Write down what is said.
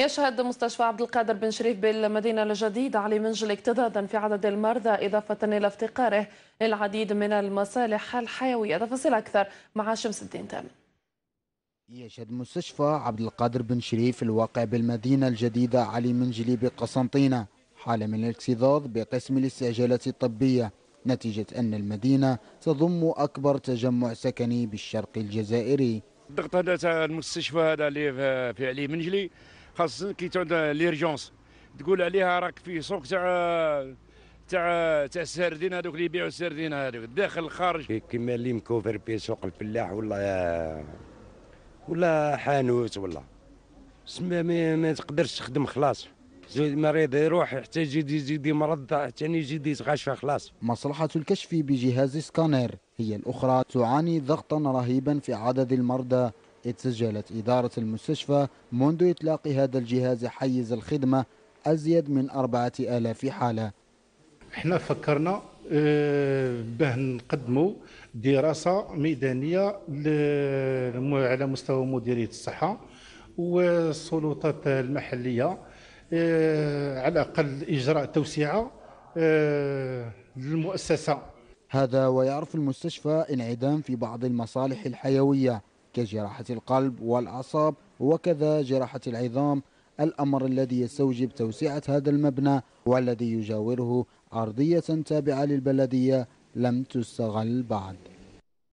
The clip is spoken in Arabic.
يشهد مستشفى عبد القادر بن شريف بالمدينة الجديدة على منجل اكتظاظا في عدد المرضى إضافة إلى افتقاره للعديد من المصالح الحيوية تفاصيل أكثر مع شمس الدين تام يشهد مستشفى عبد القادر بن شريف الواقع بالمدينة الجديدة علي منجلي بقسنطينة حالة من الاكتظاظ بقسم الاستعجالات الطبية نتيجة أن المدينة تضم أكبر تجمع سكني بالشرق الجزائري الضغط هذا المستشفى هذا اللي في علي منجلي خاصة كي تعود ليرجونس تقول عليها راك في سوق تاع تاع تاع السردين هذوك اللي يبيعوا السردين هذوك الداخل الخارج إيه، كيما اللي مكوفر به سوق الفلاح ولا ولا حانوت ولا سما ما تقدرش تخدم خلاص زيد مريض يروح يحتاج يزيد يزيد مرض حتى يزيد يتغشى خلاص مصلحة الكشف بجهاز سكانر هي الأخرى تعاني ضغطا رهيبا في عدد المرضى إذ سجلت إدارة المستشفى منذ إطلاق هذا الجهاز حيز الخدمة أزيد من أربعة آلاف حالة احنا فكرنا آه، باه نقدموا دراسة ميدانية على مستوى مديرية الصحة والسلطات المحلية آه، على الأقل إجراء توسعة آه، للمؤسسة هذا ويعرف المستشفى انعدام في بعض المصالح الحيوية كجراحة القلب والأعصاب وكذا جراحة العظام الأمر الذي يستوجب توسعة هذا المبنى والذي يجاوره أرضية تابعة للبلدية لم تستغل بعد